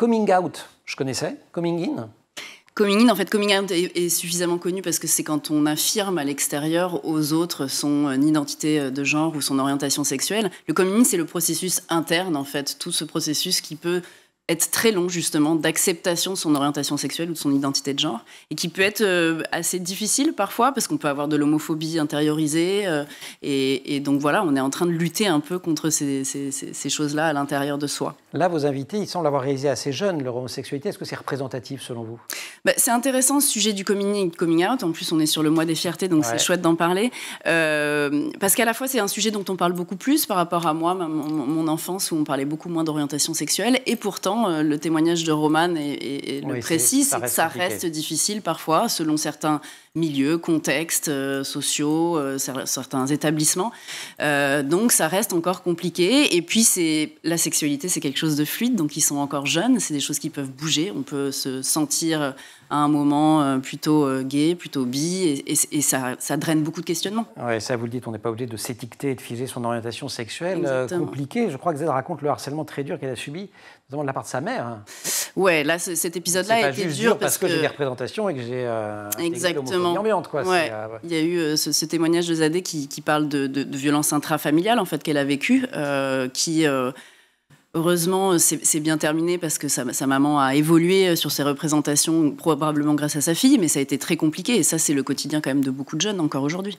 Coming out, je connaissais. Coming in Coming in, en fait, coming out est, suffisamment connu parce que c'est quand on affirme à l'extérieur aux autres son euh, identité euh, de genre ou son orientation sexuelle. Le coming in, c'est le processus interne, en fait, tout ce processus qui peut être très long justement d'acceptation de son orientation sexuelle ou de son identité de genre et qui peut être euh, assez difficile parfois parce qu'on peut avoir de l'homophobie intériorisée euh, et, donc voilà on est en train de lutter un peu contre ces, choses-là à l'intérieur de soi. Là vos invités ils semblent avoir réalisé assez jeune leur homosexualité est-ce que c'est représentatif selon vous bah, c'est intéressant ce sujet du coming, out. En plus, on est sur le mois des fiertés, donc c'est chouette d'en parler. Euh, parce qu'à la fois, c'est un sujet dont on parle beaucoup plus par rapport à moi, mon, enfance, où on parlait beaucoup moins d'orientation sexuelle. Et pourtant, euh, le témoignage de Roman est, le précise, ça reste difficile parfois, selon certains milieux, contextes euh, sociaux, certains établissements. donc ça reste encore compliqué. Et puis c'est la sexualité, c'est quelque chose de fluide, donc ils sont encore jeunes, c'est des choses qui peuvent bouger. On peut se sentir à un moment euh, plutôt euh, gay, plutôt bi, et, ça, draine beaucoup de questionnements. Ouais, ça vous le dites, on n'est pas obligé de s'étiqueter et de figer son orientation sexuelle euh, compliquée. Je crois que Zade raconte le harcèlement très dur qu'elle a subi, notamment de la part de sa mère. Hein. Ouais, là, cet épisode-là a été dur parce que, j'ai des représentations et que j'ai euh, exactement ambiante Il y a eu ce, témoignage de Zadé qui, parle de, violences intrafamiliales violence en fait qu'elle a vécues, qui Heureusement, euh, c'est bien terminé parce que sa, maman a évolué euh, sur ses représentations, probablement grâce à sa fille, mais ça a été très compliqué. Et ça, c'est le quotidien quand même de beaucoup de jeunes encore aujourd'hui.